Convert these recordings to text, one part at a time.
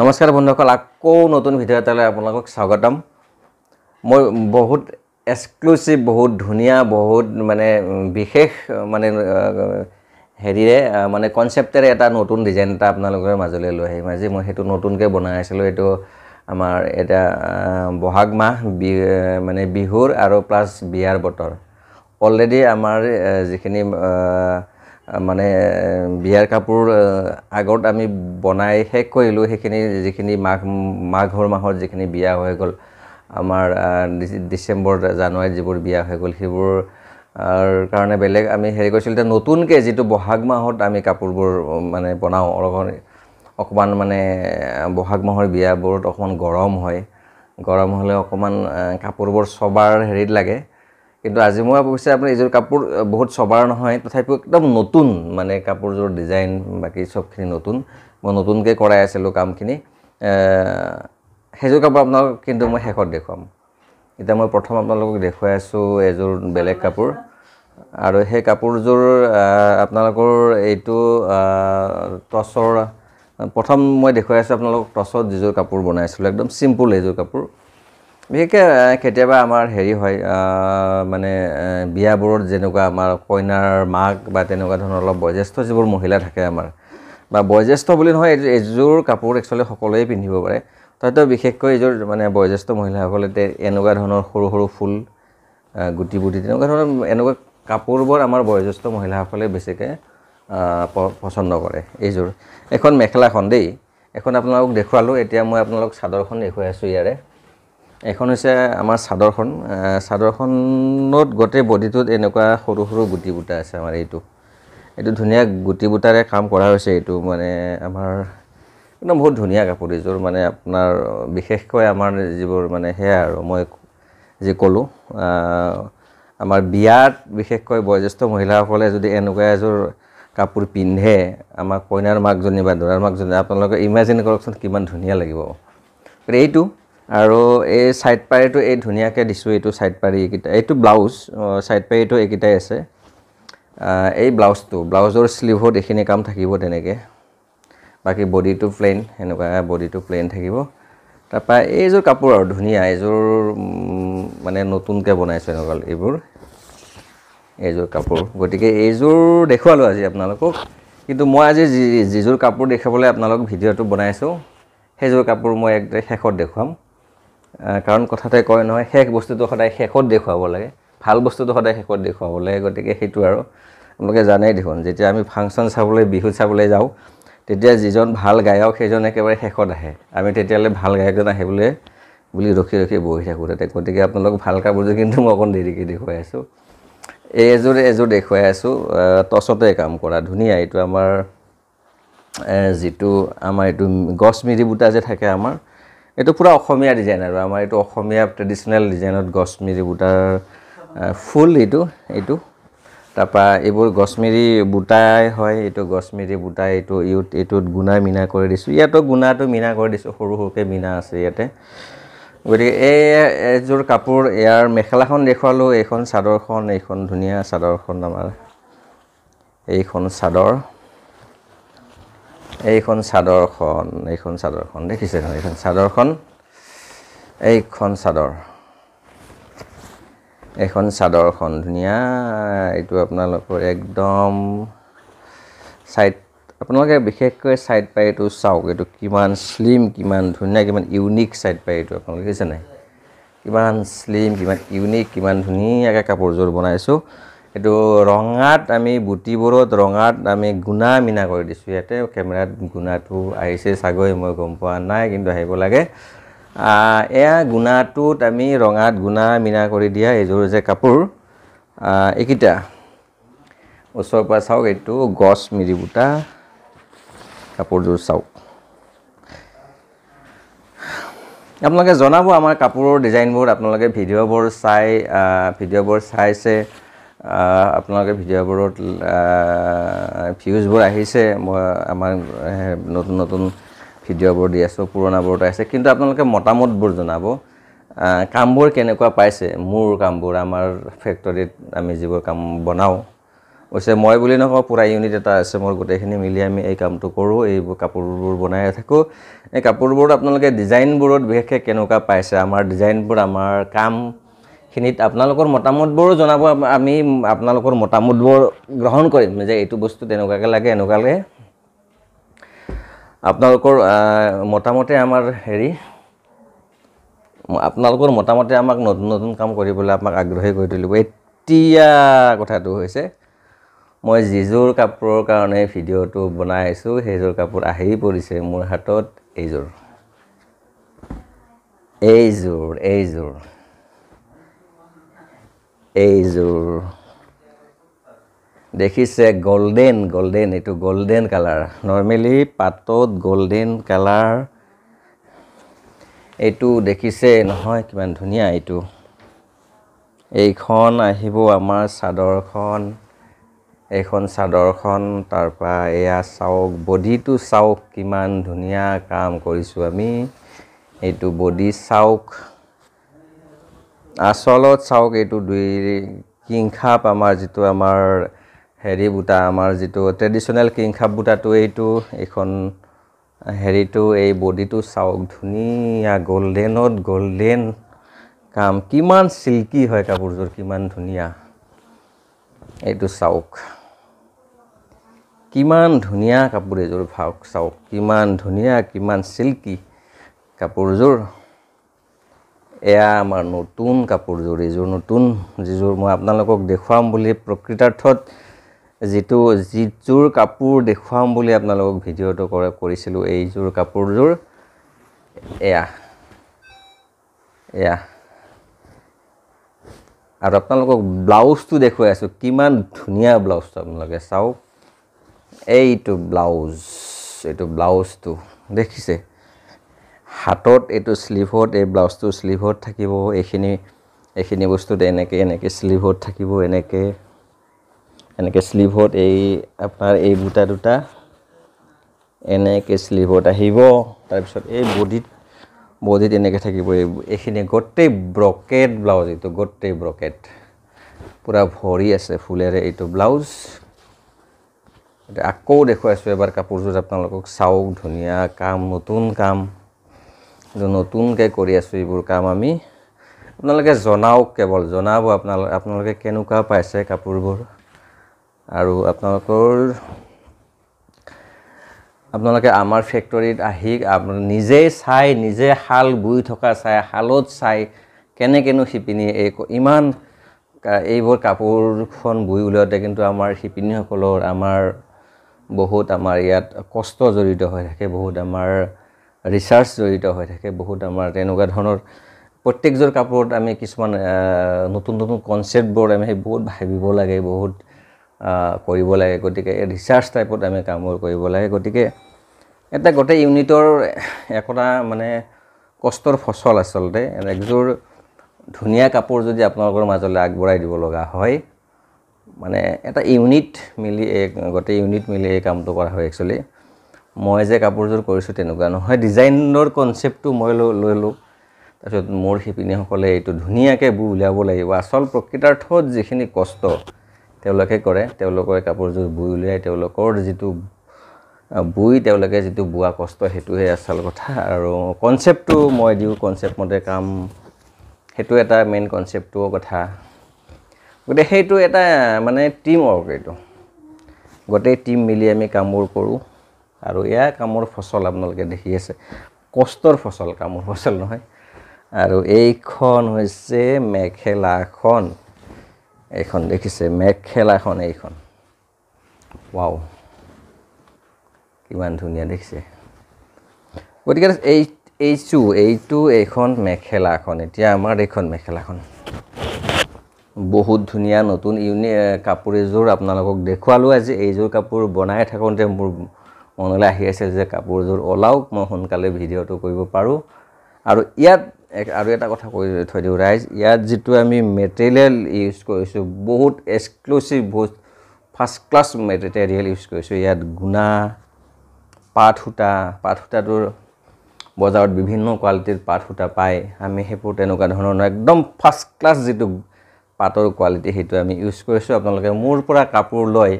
নমস্কাৰ বন্ধুসকল আকৌ নতুন ভিডিঅ' এটালৈ আপোনালোকক স্বাগতম মই বহুত এক্সক্লুচিভ বহুত ধুনীয়া বহুত মানে বিশেষ মানে হেৰিৰে মানে কনচেপ্টেৰে এটা নতুন ডিজাইন এটা আপোনালোকৰ মাজলৈ লৈ আহিম আজি মই সেইটো নতুনকৈ বনাই আছিলোঁ এইটো আমাৰ এটা বহাগ মাহ বি মানে বিহুৰ আৰু প্লাছ বিয়াৰ বতৰ অলৰেডি আমাৰ যিখিনি মানে বিয়াৰ কাপোৰ আগত আমি বনাই শেষ কৰিলোঁ সেইখিনি যিখিনি মাঘ মাঘৰ মাহত যিখিনি বিয়া হৈ গ'ল আমাৰ ডিচেম্বৰ জানুৱাৰীত যিবোৰ বিয়া হৈ গ'ল সেইবোৰ কাৰণে বেলেগ আমি হেৰি কৰিছিলোঁ এতিয়া নতুনকৈ যিটো বহাগ মাহত আমি কাপোৰবোৰ মানে বনাওঁ অকণমান মানে বহাগ মাহৰ বিয়াবোৰত অকণমান গৰম হয় গৰম হ'লে অকণমান কাপোৰবোৰ চবাৰ হেৰিত লাগে কিন্তু আজি মই অৱশ্যে আপুনি এইযোৰ কাপোৰ বহুত চবাৰ নহয় তথাপিও একদম নতুন মানে কাপোৰযোৰ ডিজাইন বাকী চবখিনি নতুন মই নতুনকৈ কৰাই আছিলোঁ কামখিনি সেইযোৰ কাপোৰ আপোনালোকক কিন্তু মই শেষত দেখুৱাম এতিয়া মই প্ৰথম আপোনালোকক দেখুৱাই আছোঁ এযোৰ বেলেগ কাপোৰ আৰু সেই কাপোৰযোৰ আপোনালোকৰ এইটো টচৰ প্ৰথম মই দেখুৱাই আছোঁ আপোনালোকক টচত যিযোৰ কাপোৰ বনাইছিলোঁ একদম চিম্পুল এইযোৰ কাপোৰ বিশেষকৈ কেতিয়াবা আমাৰ হেৰি হয় মানে বিয়াবোৰত যেনেকুৱা আমাৰ কইনাৰ মাক বা তেনেকুৱা ধৰণৰ অলপ বয়োজ্যেষ্ঠ যিবোৰ মহিলা থাকে আমাৰ বা বয়োজ্যেষ্ঠ বুলি নহয় এযোৰ এইযোৰ কাপোৰ একচুৱেলি সকলোৱে পিন্ধিব পাৰে তাতে বিশেষকৈ এইযোৰ মানে বয়োজ্যেষ্ঠ মহিলাসকলে এনেকুৱা ধৰণৰ সৰু সৰু ফুল গুটি বুটি তেনেকুৱা ধৰণৰ এনেকুৱা কাপোৰবোৰ আমাৰ বয়োজ্যেষ্ঠ মহিলাসকলে বেছিকৈ পচন্দ কৰে এইযোৰ এখন মেখেলাখন দেই এখন আপোনালোকক দেখুৱালোঁ এতিয়া মই আপোনালোকক চাদৰখন দেখুৱাই আছোঁ ইয়াৰে এখন হৈছে আমাৰ চাদৰখন চাদৰখনত গোটেই বডিটোত এনেকুৱা সৰু সৰু গুটি বুটা আছে আমাৰ এইটো এইটো ধুনীয়া গুটি বুটাৰে কাম কৰা হৈছে এইটো মানে আমাৰ একদম বহুত ধুনীয়া কাপোৰ এইযোৰ মানে আপোনাৰ বিশেষকৈ আমাৰ যিবোৰ মানে সেয়া আৰু মই যি ক'লোঁ আমাৰ বিয়াত বিশেষকৈ বয়োজ্যেষ্ঠ মহিলাসকলে যদি এনেকুৱা এযোৰ কাপোৰ পিন্ধে আমাৰ কইনাৰ মাকজনী বা দৰাৰ মাকজনী আপোনালোকে ইমেজিন কৰকচোন কিমান ধুনীয়া লাগিব গতিকে এইটো আৰু এই ছাইড পাৰিটো এই ধুনীয়াকৈ দিছোঁ এইটো ছাইড পাৰি এইকেইটা এইটো ব্লাউজ ছাইড পাৰিটো এইকেইটাই আছে এই ব্লাউজটো ব্লাউজৰ শ্লিভত এইখিনি কাম থাকিব তেনেকৈ বাকী বডিটো প্লেইন সেনেকুৱা বডিটো প্লেইন থাকিব তাৰপৰা এইযোৰ কাপোৰ আৰু ধুনীয়া এইযোৰ মানে নতুনকৈ বনাইছোঁ এনেকুৱা এইবোৰ এইযোৰ কাপোৰ গতিকে এইযোৰ দেখুৱালোঁ আজি আপোনালোকক কিন্তু মই আজি যি যিযোৰ কাপোৰ দেখাবলৈ আপোনালোক ভিডিঅ'টো বনাইছোঁ সেইযোৰ কাপোৰ মই একদম শেষত দেখুৱাম কাৰণ কথাতে কয় নহয় শেষ বস্তুটো সদায় শেষত দেখুৱাব লাগে ভাল বস্তুটো সদায় শেষত দেখুৱাব লাগে গতিকে সেইটো আৰু আপোনালোকে জানেই দেখোন যেতিয়া আমি ফাংচন চাবলৈ বিহু চাবলৈ যাওঁ তেতিয়া যিজন ভাল গায়ক সেইজন একেবাৰে শেষত আহে আমি তেতিয়ালৈ ভাল গায়কজন আহিবলৈ বুলি ৰখি ৰখি বহি থাকোঁ তাতে গতিকে আপোনালোক ভাল কাপোৰযোৰ কিন্তু মই অকণ দেৰিকৈ দেখুৱাই আছোঁ এই এযোৰ এযোৰ দেখুৱাই আছোঁ টচতে কাম কৰা ধুনীয়া এইটো আমাৰ যিটো আমাৰ এইটো গছ মিৰি বুটা যে থাকে আমাৰ এইটো পুৰা অসমীয়া ডিজাইন আৰু আমাৰ এইটো অসমীয়া ট্ৰেডিশ্যনেল ডিজাইনত গছমিৰি বুটাৰ ফুল এইটো এইটো তাৰপৰা এইবোৰ গছমিৰি বুটাই হয় এইটো গছমিৰি বুটাই এইটো ইউত এইটোত গুণাই মিনা কৰি দিছোঁ ইয়াতো গুণাটো মিনা কৰি দিছোঁ সৰু সৰুকৈ মিনা আছে ইয়াতে গতিকে এই এযোৰ কাপোৰ ইয়াৰ মেখেলাখন দেখুৱালোঁ এইখন চাদৰখন এইখন ধুনীয়া চাদৰখন আমাৰ এইখন চাদৰ এইখন চাদৰখন এইখন চাদৰখন দেখিছে নহয় এইখন চাদৰখন এইখন চাদৰ এইখন চাদৰখন ধুনীয়া এইটো আপোনালোকৰ একদম চাইড আপোনালোকে বিশেষকৈ চাইড পাই এইটো চাওক এইটো কিমান শ্লিম কিমান ধুনীয়া কিমান ইউনিক চাইড পাই এইটো আপোনালোকে দেখিছে নাই কিমান শ্লিম কিমান ইউনিক কিমান ধুনীয়াকৈ কাপোৰযোৰ বনাইছোঁ এইটো ৰঙাত আমি বুটিবোৰত ৰঙাত আমি গুণা মিনা কৰি দিছোঁ ইয়াতে কেমেৰাত গুণাটো আহিছে চাগৈ মই গম পোৱা নাই কিন্তু আহিব লাগে এয়া গুণাটোত আমি ৰঙাত গুণা মিনা কৰি দিয়া এইযোৰ যে কাপোৰ এইকেইটা ওচৰৰ পৰা চাওক এইটো গছ মিৰি বুটা কাপোৰযোৰ চাওক আপোনালোকে জনাব আমাৰ কাপোৰৰ ডিজাইনবোৰ আপোনালোকে ভিডিঅ'বোৰ চাই ভিডিঅ'বোৰ চাইছে আপোনালোকে ভিডিঅ'বোৰত ভিউজবোৰ আহিছে মই আমাৰ নতুন নতুন ভিডিঅ'বোৰ দি আছোঁ পুৰণাবোৰত আহিছে কিন্তু আপোনালোকে মতামতবোৰ জনাব কামবোৰ কেনেকুৱা পাইছে মোৰ কামবোৰ আমাৰ ফেক্টৰীত আমি যিবোৰ কাম বনাওঁ অৱশ্যে মই বুলি নকওঁ পূৰা ইউনিট এটা আছে মোৰ গোটেইখিনি মিলি আমি এই কামটো কৰোঁ এইবোৰ কাপোৰবোৰ বনাই থাকোঁ এই কাপোৰবোৰ আপোনালোকে ডিজাইনবোৰত বিশেষকৈ কেনেকুৱা পাইছে আমাৰ ডিজাইনবোৰ আমাৰ কাম খিনিত আপোনালোকৰ মতামতবোৰো জনাব আমি আপোনালোকৰ মতামতবোৰ গ্ৰহণ কৰিম যে এইটো বস্তু তেনেকুৱাকৈ লাগে এনেকুৱা লাগে আপোনালোকৰ মতামতে আমাৰ হেৰি আপোনালোকৰ মতামতে আমাক নতুন নতুন কাম কৰিবলৈ আমাক আগ্ৰহী কৰি তুলিব এতিয়া কথাটো হৈছে মই যিযোৰ কাপোৰৰ কাৰণে ভিডিঅ'টো বনাই আছোঁ সেইযোৰ কাপোৰ আহি পৰিছে মোৰ হাতত এইযোৰ এইযোৰ এইযোৰ এইযোৰ দেখিছে গল্ডেন গল্ডেন এইটো গল্ডেন কালাৰ নৰ্মেলি পাতত গল্ডেন কালাৰ এইটো দেখিছে নহয় কিমান ধুনীয়া এইটো এইখন আহিব আমাৰ চাদৰখন এইখন চাদৰখন তাৰপৰা এয়া চাওক বডিটো চাওক কিমান ধুনীয়া কাম কৰিছোঁ আমি এইটো বডি চাওক আচলত চাওক এইটো দুই কিংখাপ আমাৰ যিটো আমাৰ হেৰি বুটা আমাৰ যিটো ট্ৰেডিশ্যনেল কিংখাপ বুটাটো এইটো এইখন হেৰিটো এই বডিটো চাওক ধুনীয়া গ'ল্ডেনত গ'ল্ডেন কাম কিমান চিল্কি হয় কাপোৰযোৰ কিমান ধুনীয়া এইটো চাওক কিমান ধুনীয়া কাপোৰ এযোৰ ভাওক চাওক কিমান ধুনীয়া কিমান চিল্কি কাপোৰযোৰ এয়া আমাৰ নতুন কাপোৰযোৰ এইযোৰ নতুন যিযোৰ মই আপোনালোকক দেখুৱাম বুলি প্ৰকৃতাৰ্থত যিটো যিযোৰ কাপোৰ দেখুৱাম বুলি আপোনালোকক ভিডিঅ'টো কৰিছিলোঁ এইযোৰ কাপোৰযোৰ এয়া এয়া আৰু আপোনালোকক ব্লাউজটো দেখুৱাই আছোঁ কিমান ধুনীয়া ব্লাউজটো আপোনালোকে চাওক এইটো ব্লাউজ এইটো ব্লাউজটো দেখিছে হাতত এইটো শ্লিভত এই ব্লাউজটো শ্লিভত থাকিব এইখিনি এইখিনি বস্তুত এনেকৈ এনেকৈ শ্লিভত থাকিব এনেকৈ এনেকৈ শ্লিভত এই আপোনাৰ এই বুটা দুটা এনেকৈ শ্লিভত আহিব তাৰপিছত এই বডিত বডিত এনেকৈ থাকিব এই এইখিনি গোটেই ব্ৰকেট ব্লাউজ এইটো গোটেই ব্ৰকেট পূৰা ভৰি আছে ফুলেৰে এইটো ব্লাউজ এতিয়া আকৌ দেখুৱাইছোঁ এবাৰ কাপোৰযোৰ আপোনালোকক চাওক ধুনীয়া কাম নতুন কাম নতুনকৈ কৰি আছোঁ এইবোৰ কাম আমি আপোনালোকে জনাওক কেৱল জনাব আপোনালোকে আপোনালোকে কেনেকুৱা পাইছে কাপোৰবোৰ আৰু আপোনালোকৰ আপোনালোকে আমাৰ ফেক্টৰীত আহি নিজেই চাই নিজে শাল বুই থকা চাই শালত চাই কেনেকেনো শিপিনী এই ইমান এইবোৰ কাপোৰখন বুই উলিয়াওঁতে কিন্তু আমাৰ শিপিনীসকলৰ আমাৰ বহুত আমাৰ ইয়াত কষ্ট জড়িত হৈ থাকে বহুত আমাৰ ৰিচাৰ্চ জড়িত হৈ থাকে বহুত আমাৰ তেনেকুৱা ধৰণৰ প্ৰত্যেকযোৰ কাপোৰত আমি কিছুমান নতুন নতুন কনচেপ্টবোৰ আমি বহুত ভাবিব লাগে বহুত কৰিব লাগে গতিকে ৰিচাৰ্চ টাইপত আমি কামবোৰ কৰিব লাগে গতিকে এটা গোটেই ইউনিটৰ একোটা মানে কষ্টৰ ফচল আচলতে একযোৰ ধুনীয়া কাপোৰ যদি আপোনালোকৰ মাজলৈ আগবঢ়াই দিব লগা হয় মানে এটা ইউনিট মিলি গোটেই ইউনিট মিলি এই কামটো কৰা হয় একচুৱেলি মই যে কাপোৰযোৰ কৰিছোঁ তেনেকুৱা নহয় ডিজাইনৰ কনচেপ্টটো মই লৈ ল'লোঁ তাৰপিছত মোৰ শিপিনীসকলে এইটো ধুনীয়াকৈ বু উলিয়াব লাগিব আচল প্ৰকৃতাৰ্থত যিখিনি কষ্ট তেওঁলোকে কৰে তেওঁলোকৰ কাপোৰযোৰ বৈ উলিয়াই তেওঁলোকৰ যিটো বৈ তেওঁলোকে যিটো বোৱা কষ্ট সেইটোহে আচল কথা আৰু কনচেপ্টটো মই দিওঁ কনচেপ্টমতে কাম সেইটো এটা মেইন কনচেপ্টটোও কথা গতিকে সেইটো এটা মানে টিম ৱৰ্ক এইটো গোটেই টীম মিলি আমি কামবোৰ কৰোঁ আৰু এয়া কামৰ ফচল আপোনালোকে দেখি আছে কষ্টৰ ফচল কামৰ ফচল নহয় আৰু এইখন হৈছে মেখেলাখন এইখন দেখিছে মেখেলাখন এইখন ৱাও কিমান ধুনীয়া দেখিছে গতিকে এই এইটো এইটো এইখন মেখেলাখন এতিয়া আমাৰ এইখন মেখেলাখন বহুত ধুনীয়া নতুন ইউনি কাপোৰ এযোৰ আপোনালোকক দেখুৱালোঁ আজি এইযোৰ কাপোৰ বনাই থাকোঁতে মোৰ মনলৈ আহি আছে যে কাপোৰযোৰ ওলাওক মই সোনকালে ভিডিঅ'টো কৰিব পাৰোঁ আৰু ইয়াত আৰু এটা কথা কৈ থৈ দিওঁ ৰাইজ ইয়াত যিটো আমি মেটেৰিয়েল ইউজ কৰিছোঁ বহুত এক্সক্লুচিভ বহুত ফাৰ্ষ্ট ক্লাছ মেটেৰিয়েল ইউজ কৰিছোঁ ইয়াত গুণা পাট সূতা পাট সূতাটোৰ বজাৰত বিভিন্ন কোৱালিটিৰ পাট সূতা পায় আমি সেইবোৰ তেনেকুৱা ধৰণৰ একদম ফাৰ্ষ্ট ক্লাছ যিটো পাটৰ কোৱালিটি সেইটো আমি ইউজ কৰিছোঁ আপোনালোকে মোৰ পৰা কাপোৰ লয়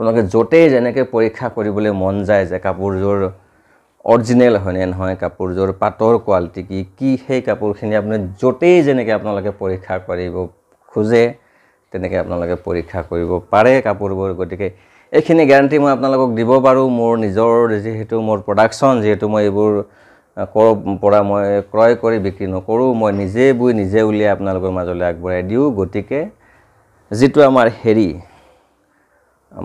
আপোনালোকে য'তেই যেনেকৈ পৰীক্ষা কৰিবলৈ মন যায় যে কাপোৰযোৰ অৰিজিনেল হয়নে নহয় কাপোৰযোৰ পাটৰ কোৱালিটি কি কি সেই কাপোৰখিনি আপুনি য'তেই যেনেকৈ আপোনালোকে পৰীক্ষা কৰিব খোজে তেনেকৈ আপোনালোকে পৰীক্ষা কৰিব পাৰে কাপোৰবোৰ গতিকে এইখিনি গেৰাণ্টি মই আপোনালোকক দিব পাৰোঁ মোৰ নিজৰ যিহেতু মোৰ প্ৰডাকশ্যন যিহেতু মই এইবোৰ ক'ৰ পৰা মই ক্ৰয় কৰি বিক্ৰী নকৰোঁ মই নিজে বৈ নিজে উলিয়াই আপোনালোকৰ মাজলৈ আগবঢ়াই দিওঁ গতিকে যিটো আমাৰ হেৰি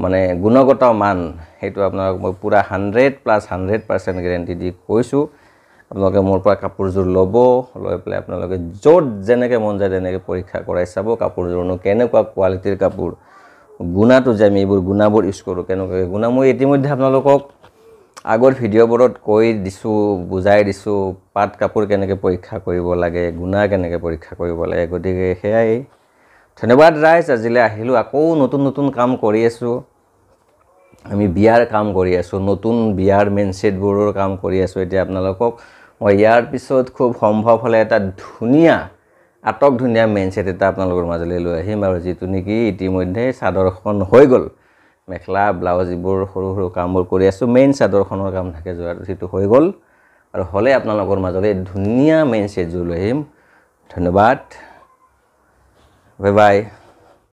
মানে গুণগত মান সেইটো আপোনালোক মই পুৰা hundred plus hundred percent guarantee দি কৈছোঁ আপোনালোকে মোৰ পৰা কাপোৰযোৰ ল'ব লৈ পেলাই আপোনালোকে য'ত যেনেকৈ মন যায় তেনেকৈ পৰীক্ষা কৰাই চাব কাপোৰযোৰনো কেনেকুৱা কোৱালিটিৰ কাপোৰ গুণাটো যে আমি এইবোৰ গুণাবোৰ ইউজ কৰোঁ কেনেকুৱাকৈ গুণা মই ইতিমধ্যে আপোনালোকক আগৰ ভিডিঅ'বোৰত কৈ দিছোঁ বুজাই দিছোঁ পাট কাপোৰ কেনেকৈ পৰীক্ষা কৰিব লাগে গুণা কেনেকৈ পৰীক্ষা কৰিব লাগে গতিকে সেয়াই ধন্যবাদ ৰাইজ আজিলৈ আহিলোঁ আকৌ নতুন নতুন কাম কৰি আছোঁ আমি বিয়াৰ কাম কৰি আছোঁ নতুন বিয়াৰ মেইন মেনচেটবোৰৰ কাম কৰি আছোঁ এতিয়া আপোনালোকক মই ইয়াৰ পিছত খুব সম্ভৱ হ'লে এটা ধুনীয়া আটক ধুনীয়া মেইন মেনচেট এটা আপোনালোকৰ মাজলৈ লৈ আহিম আৰু যিটো নেকি ইতিমধ্যে চাদৰখন হৈ গ'ল মেখেলা ব্লাউজ এইবোৰ সৰু সৰু কামবোৰ কৰি আছোঁ মেইন চাদৰখনৰ কাম থাকে যোৱা যিটো হৈ গ'ল আৰু হ'লে আপোনালোকৰ মাজলৈ ধুনীয়া মেইন চেটযোৰ লৈ আহিম ধন্যবাদ Bye bye.